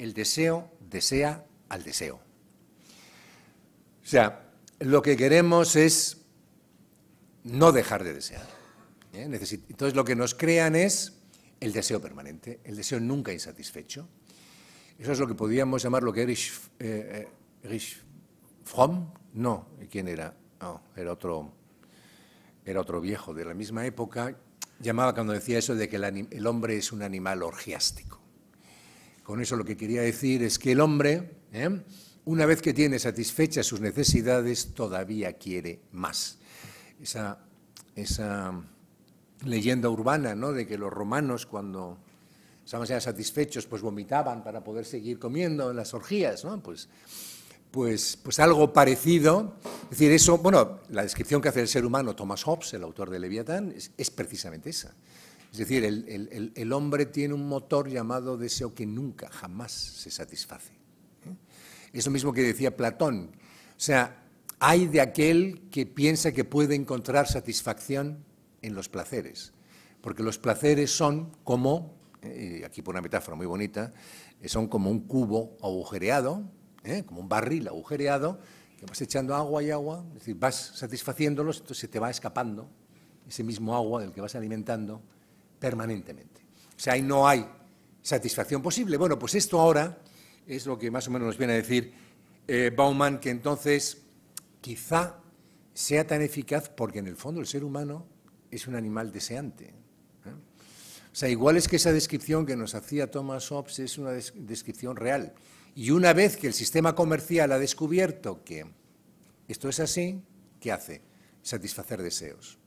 el deseo desea al deseo. O sea, lo que queremos es no dejar de desear. ¿eh? Entonces lo que nos crean es el deseo permanente, el deseo nunca insatisfecho. Eso es lo que podríamos llamar lo que Erich, eh, eh, Fromm, no, ¿quién era? Ah, era otro, era otro viejo de la misma época, llamaba cuando decía eso de que el hombre es un animal orgiástico. Con eso lo que quería decir es que el hombre, ¿eh? una vez que tiene satisfechas sus necesidades, todavía quiere más. Esa, leyenda urbana ¿no? de que los romanos cuando estaban ya satisfechos pues vomitaban para poder seguir comiendo en las orgías, ¿no? pues, pues, pues algo parecido. Es decir, eso, bueno, la descripción que hace el ser humano Thomas Hobbes, el autor de Leviatán, es precisamente esa. Es decir, el, hombre tiene un motor llamado deseo que nunca, jamás se satisface. ¿eh? Es lo mismo que decía Platón. O sea, hay de aquel que piensa que puede encontrar satisfacción en los placeres, porque los placeres son como, eh, aquí por una metáfora muy bonita, eh, son como un cubo agujereado, como un barril agujereado, que vas echando agua y agua, es decir, vas satisfaciéndolos, entonces se te va escapando ese mismo agua del que vas alimentando permanentemente. O sea, ahí no hay satisfacción posible. Bueno, pues esto ahora es lo que más o menos nos viene a decir eh, Bauman, que entonces quizá sea tan eficaz porque en el fondo el ser humano es un animal deseante. ¿eh? O sea, igual es que esa descripción que nos hacía Thomas Hobbes es una descripción real. Y una vez que el sistema comercial ha descubierto que esto es así, ¿qué hace? Satisfacer deseos.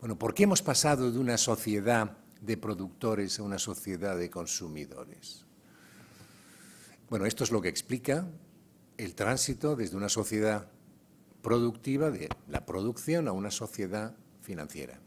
Bueno, ¿por qué hemos pasado de una sociedad de productores a una sociedad de consumidores? Bueno, esto es lo que explica el tránsito desde una sociedad productiva, de la producción, a una sociedad financiera.